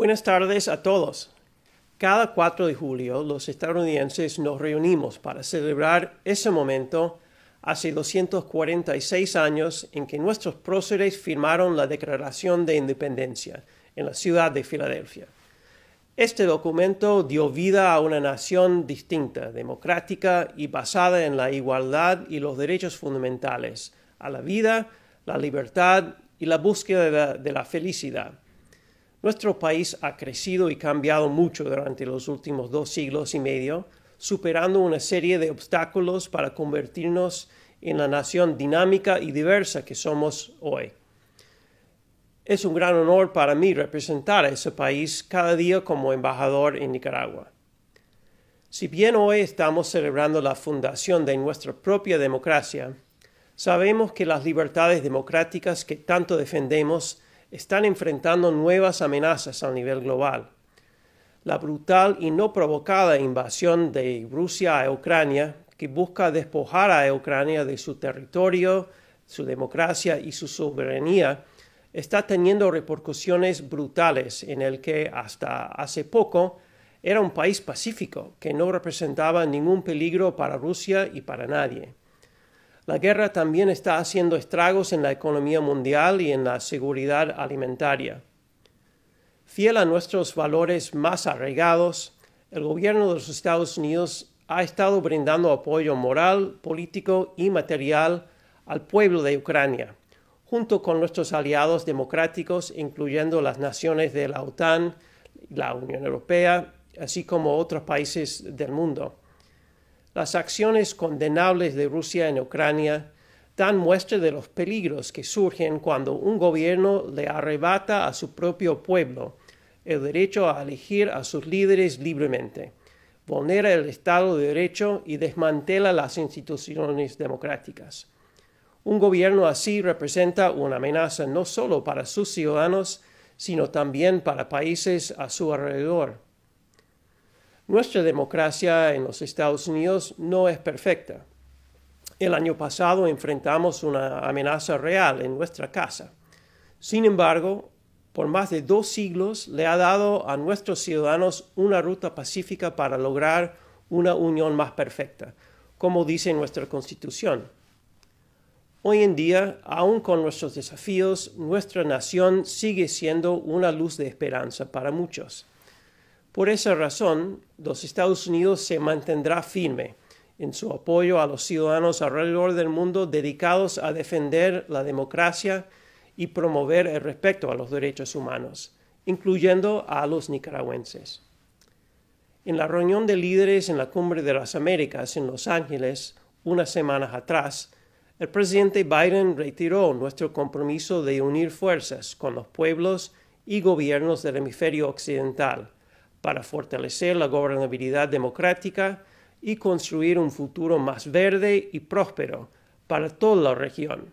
Buenas tardes a todos. Cada 4 de julio los estadounidenses nos reunimos para celebrar ese momento hace 246 años en que nuestros próceres firmaron la Declaración de Independencia en la ciudad de Filadelfia. Este documento dio vida a una nación distinta, democrática y basada en la igualdad y los derechos fundamentales, a la vida, la libertad y la búsqueda de la, felicidad. Nuestro país ha crecido y cambiado mucho durante los últimos dos siglos y medio, superando una serie de obstáculos para convertirnos en la nación dinámica y diversa que somos hoy. Es un gran honor para mí representar a ese país cada día como embajador en Nicaragua. Si bien hoy estamos celebrando la fundación de nuestra propia democracia, sabemos que las libertades democráticas que tanto defendemos están enfrentando nuevas amenazas a nivel global. La brutal y no provocada invasión de Rusia a Ucrania, que busca despojar a Ucrania de su territorio, su democracia y su soberanía, está teniendo repercusiones brutales en el que hasta hace poco era un país pacífico que no representaba ningún peligro para Rusia y para nadie. La guerra también está haciendo estragos en la economía mundial y en la seguridad alimentaria. Fiel a nuestros valores más arraigados, el gobierno de los Estados Unidos ha estado brindando apoyo moral, político y material al pueblo de Ucrania, junto con nuestros aliados democráticos, incluyendo las naciones de la OTAN, la Unión Europea, así como otros países del mundo. Las acciones condenables de Rusia en Ucrania dan muestra de los peligros que surgen cuando un gobierno le arrebata a su propio pueblo el derecho a elegir a sus líderes libremente, vulnera el Estado de Derecho y desmantela las instituciones democráticas. Un gobierno así representa una amenaza no solo para sus ciudadanos, sino también para países a su alrededor nuestra democracia en los Estados Unidos no es perfecta. El año pasado enfrentamos una amenaza real en nuestra casa. Sin embargo, por más de dos siglos le ha dado a nuestros ciudadanos una ruta pacífica para lograr una unión más perfecta, como dice nuestra Constitución. Hoy en día, aún con nuestros desafíos, nuestra nación sigue siendo una luz de esperanza para muchos. Por esa razón, los Estados Unidos se mantendrá firme en su apoyo a los ciudadanos alrededor del mundo dedicados a defender la democracia y promover el respeto a los derechos humanos, incluyendo a los nicaragüenses. En la reunión de líderes en la Cumbre de las Américas en Los Ángeles, unas semanas atrás, el presidente Biden retiró nuestro compromiso de unir fuerzas con los pueblos y gobiernos del hemisferio occidental para fortalecer la gobernabilidad democrática y construir un futuro más verde y próspero para toda la región,